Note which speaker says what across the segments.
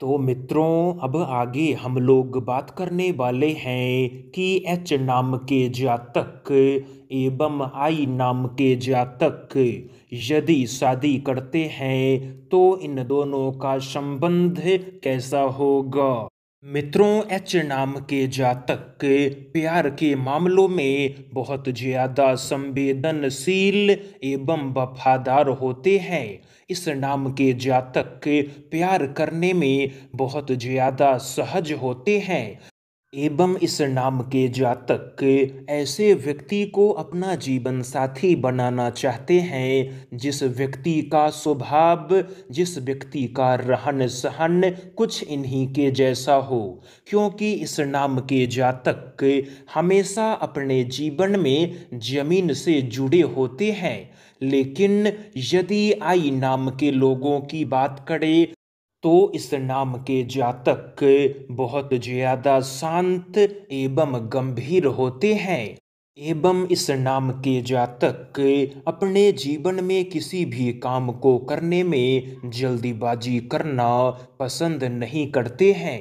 Speaker 1: तो मित्रों अब आगे हम लोग बात करने वाले हैं कि एच नाम के जातक एवं आई नाम के जातक यदि शादी करते हैं तो इन दोनों का संबंध कैसा होगा मित्रों एच नाम के जातक प्यार के मामलों में बहुत ज़्यादा संवेदनशील एवं वफादार होते हैं इस नाम के जातक प्यार करने में बहुत ज़्यादा सहज होते हैं एवं इस नाम के जातक ऐसे व्यक्ति को अपना जीवन साथी बनाना चाहते हैं जिस व्यक्ति का स्वभाव जिस व्यक्ति का रहन सहन कुछ इन्हीं के जैसा हो क्योंकि इस नाम के जातक हमेशा अपने जीवन में जमीन से जुड़े होते हैं लेकिन यदि आई नाम के लोगों की बात करें तो इस नाम के जातक बहुत ज्यादा शांत एवं गंभीर होते हैं एवं इस नाम के जातक अपने जीवन में किसी भी काम को करने में जल्दीबाजी करना पसंद नहीं करते हैं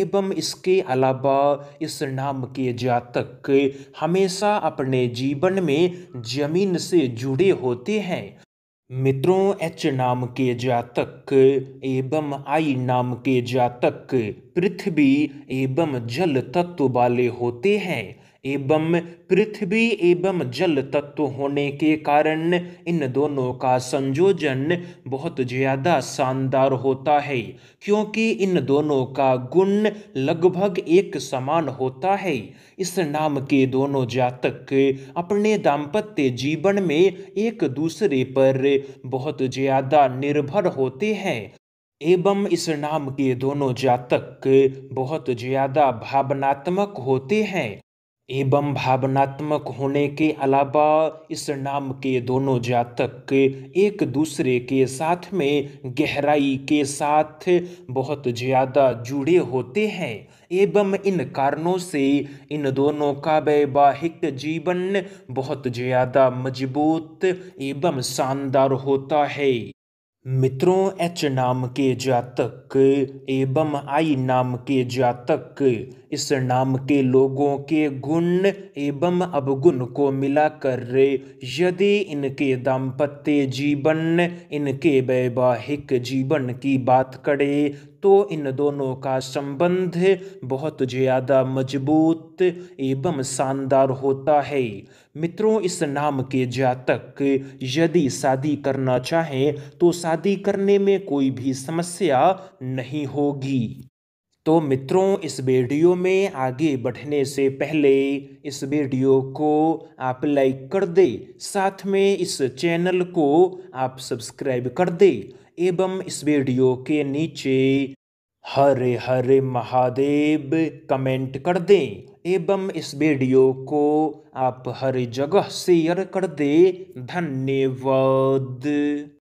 Speaker 1: एवं इसके अलावा इस नाम के जातक हमेशा अपने जीवन में जमीन से जुड़े होते हैं मित्रों एच नाम के जातक एवं आई नाम के जातक पृथ्वी एवं जल तत्व वाले होते हैं एवं पृथ्वी एवं जल तत्व होने के कारण इन दोनों का संयोजन बहुत ज़्यादा शानदार होता है क्योंकि इन दोनों का गुण लगभग एक समान होता है इस नाम के दोनों जातक अपने दाम्पत्य जीवन में एक दूसरे पर बहुत ज़्यादा निर्भर होते हैं एवं इस नाम के दोनों जातक बहुत ज्यादा भावनात्मक होते हैं एवं भावनात्मक होने के अलावा इस नाम के दोनों जातक एक दूसरे के साथ में गहराई के साथ बहुत ज़्यादा जुड़े होते हैं एवं इन कारणों से इन दोनों का वैवाहिक जीवन बहुत ज़्यादा मजबूत एवं शानदार होता है मित्रों एच नाम के जातक एवं आई नाम के जातक इस नाम के लोगों के गुण एवं अवगुण को मिलाकर यदि इनके दाम्पत्य जीवन इनके वैवाहिक जीवन की बात करें तो इन दोनों का संबंध बहुत ज़्यादा मजबूत एवं शानदार होता है मित्रों इस नाम के जातक यदि शादी करना चाहें तो शादी करने में कोई भी समस्या नहीं होगी तो मित्रों इस वीडियो में आगे बढ़ने से पहले इस वीडियो को आप लाइक कर दे साथ में इस चैनल को आप सब्सक्राइब कर दे एवं इस वीडियो के नीचे हरे हरे महादेव कमेंट कर दें एवं इस वीडियो को आप हर जगह शेयर कर दें धन्यवाद